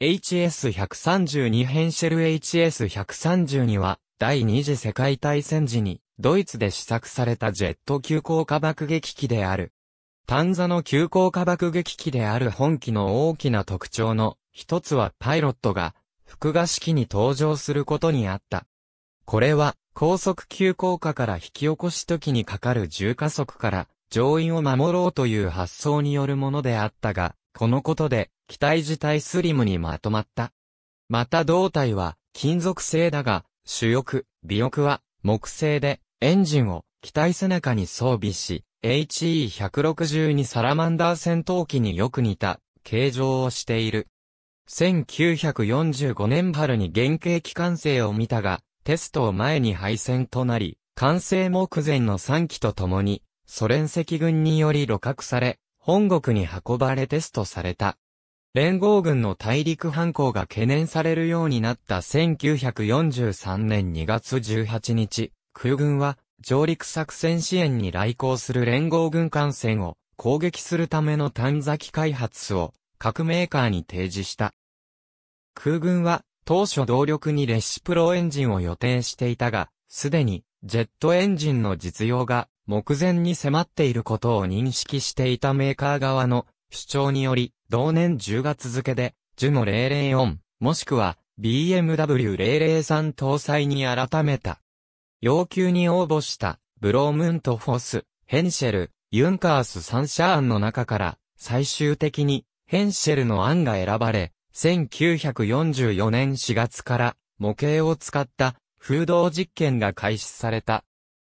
HS132 ヘンシェル HS132 は、第二次世界大戦時に、ドイツで試作されたジェット急降下爆撃機である。単座の急降下爆撃機である本機の大きな特徴の、一つはパイロットが、複画式に登場することにあった。これは、高速急降下から引き起こし時にかかる重加速から、乗員を守ろうという発想によるものであったが、このことで、機体自体スリムにまとまった。また胴体は、金属製だが、主翼、尾翼は、木製で、エンジンを、機体背中に装備し、HE162 サラマンダー戦闘機によく似た、形状をしている。1945年春に原型機関製を見たが、テストを前に敗戦となり、完成目前の3機と共に、ソ連赤軍により露獲され、本国に運ばれテストされた。連合軍の大陸反抗が懸念されるようになった1943年2月18日、空軍は上陸作戦支援に来航する連合軍艦船を攻撃するための短崎開発を各メーカーに提示した。空軍は当初動力にレシプロエンジンを予定していたが、すでにジェットエンジンの実用が目前に迫っていることを認識していたメーカー側の主張により、同年10月付で、ジュノ004、もしくは BMW003 搭載に改めた。要求に応募したブロームント・フォス、ヘンシェル、ユンカース3社案の中から、最終的にヘンシェルの案が選ばれ、1944年4月から模型を使った風洞実験が開始された。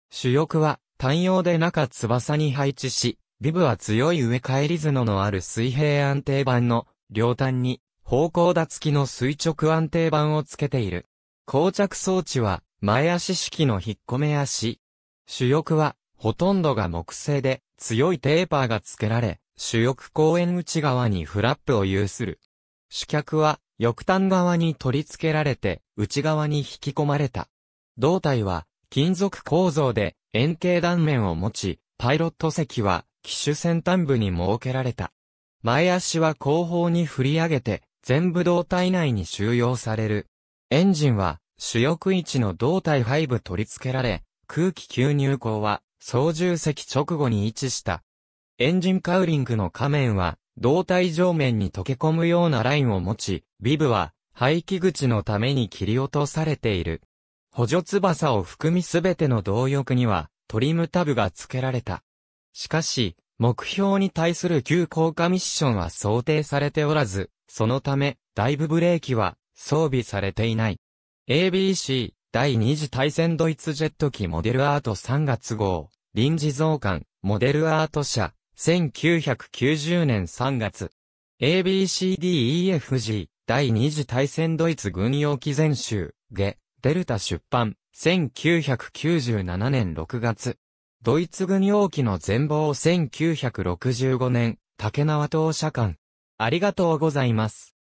主翼は単葉で中翼に配置し、ビブは強い植え返り角のある水平安定板の両端に方向打付きの垂直安定板をつけている。膠着装置は前足式の引っ込め足。主翼はほとんどが木製で強いテーパーが付けられ、主翼公園内側にフラップを有する。主脚は翼端側に取り付けられて内側に引き込まれた。胴体は金属構造で円形断面を持ち、パイロット席は、機種先端部に設けられた。前足は後方に振り上げて、全部胴体内に収容される。エンジンは、主翼位置の胴体背部取り付けられ、空気吸入口は、操縦席直後に位置した。エンジンカウリングの下面は、胴体上面に溶け込むようなラインを持ち、ビブは、排気口のために切り落とされている。補助翼を含みすべての動翼には、トリムタブが付けられた。しかし、目標に対する急降下ミッションは想定されておらず、そのため、ダイブブレーキは装備されていない。ABC 第二次大戦ドイツジェット機モデルアート3月号、臨時増刊、モデルアート社、1990年3月。ABCDEFG 第二次大戦ドイツ軍用機全集、ゲ。デルタ出版、1997年6月。ドイツ軍用機の全貌1965年、竹縄投射館。ありがとうございます。